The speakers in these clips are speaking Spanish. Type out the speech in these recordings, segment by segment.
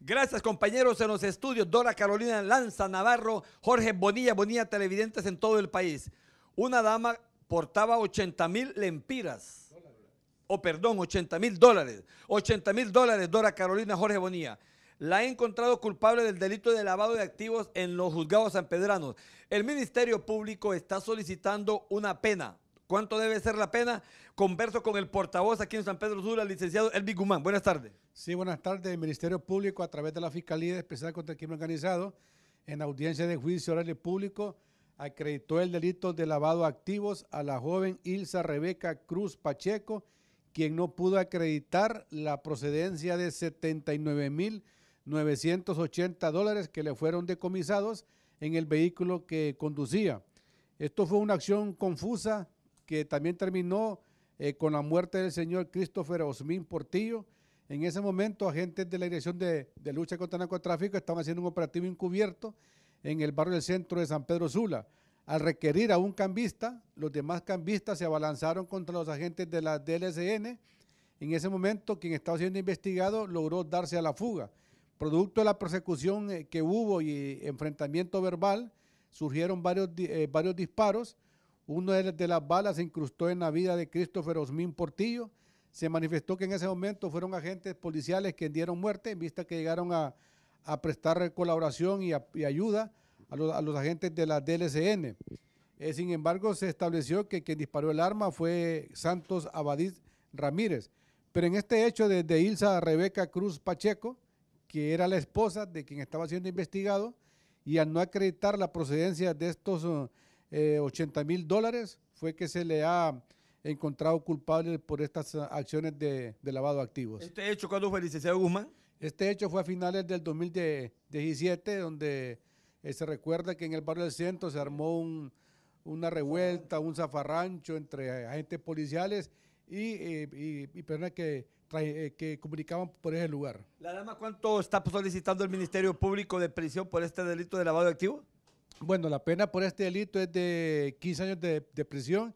Gracias compañeros en los estudios, Dora Carolina Lanza Navarro, Jorge Bonilla, Bonilla Televidentes en todo el país. Una dama portaba 80 mil lempiras, o oh, perdón, 80 mil dólares, 80 mil dólares, Dora Carolina Jorge Bonilla. La ha encontrado culpable del delito de lavado de activos en los juzgados sanpedranos. El Ministerio Público está solicitando una pena, ¿Cuánto debe ser la pena? Converso con el portavoz aquí en San Pedro Sula, el licenciado Elvi Guzmán. Buenas tardes. Sí, buenas tardes. El Ministerio Público, a través de la Fiscalía Especial contra el Crimen Organizado, en audiencia de juicio oral público, acreditó el delito de lavado de activos a la joven Ilsa Rebeca Cruz Pacheco, quien no pudo acreditar la procedencia de 79.980 dólares que le fueron decomisados en el vehículo que conducía. Esto fue una acción confusa, que también terminó eh, con la muerte del señor Christopher osmín Portillo. En ese momento, agentes de la Dirección de, Lucha contra el Narcotráfico estaban haciendo un operativo encubierto en el barrio del centro de San Pedro Sula. Al requerir a un cambista, los demás cambistas se abalanzaron contra los agentes de la DLCN. En ese momento, quien estaba siendo investigado logró darse a la fuga. Producto de la persecución eh, que hubo y eh, enfrentamiento verbal, surgieron varios, varios disparos uno de las balas se incrustó en la vida de Christopher Osmín Portillo. Se manifestó que en ese momento fueron agentes policiales que dieron muerte en vista que llegaron a, prestar colaboración y, ayuda a los, agentes de la DLCN. Eh, sin embargo, se estableció que quien disparó el arma fue Santos Abadiz Ramírez. Pero en este hecho de, Ilsa Rebeca Cruz Pacheco, que era la esposa de quien estaba siendo investigado, y al no acreditar la procedencia de estos uh, 80 eh, mil dólares, fue que se le ha encontrado culpable por estas eh, acciones de, lavado de activos. ¿Este hecho cuándo fue, licenciado Guzmán? Este hecho fue a finales del 2017, donde eh, se recuerda que en el barrio del centro se armó una revuelta, un zafarrancho entre agentes policiales y, personas que, que comunicaban por ese lugar. ¿La dama cuánto está solicitando el Ministerio Público de prisión por este delito de lavado de activos? Bueno, la pena por este delito es de 15 años de, prisión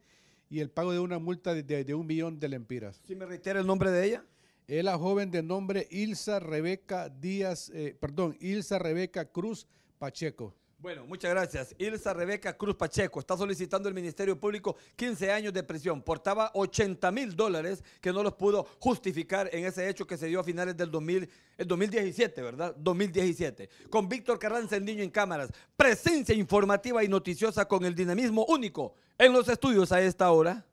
y el pago de una multa de, un millón de lempiras. Si me reitera el nombre de ella. Es la joven de nombre Ilsa Rebeca Díaz, eh, perdón, Ilsa Rebeca Cruz Pacheco. Bueno, muchas gracias. Ilsa Rebeca Cruz Pacheco está solicitando al Ministerio Público 15 años de prisión. Portaba 80 mil dólares que no los pudo justificar en ese hecho que se dio a finales del 2000, el 2017, ¿verdad? 2017. Con Víctor Carranza el niño en cámaras. Presencia informativa y noticiosa con el dinamismo único en los estudios a esta hora.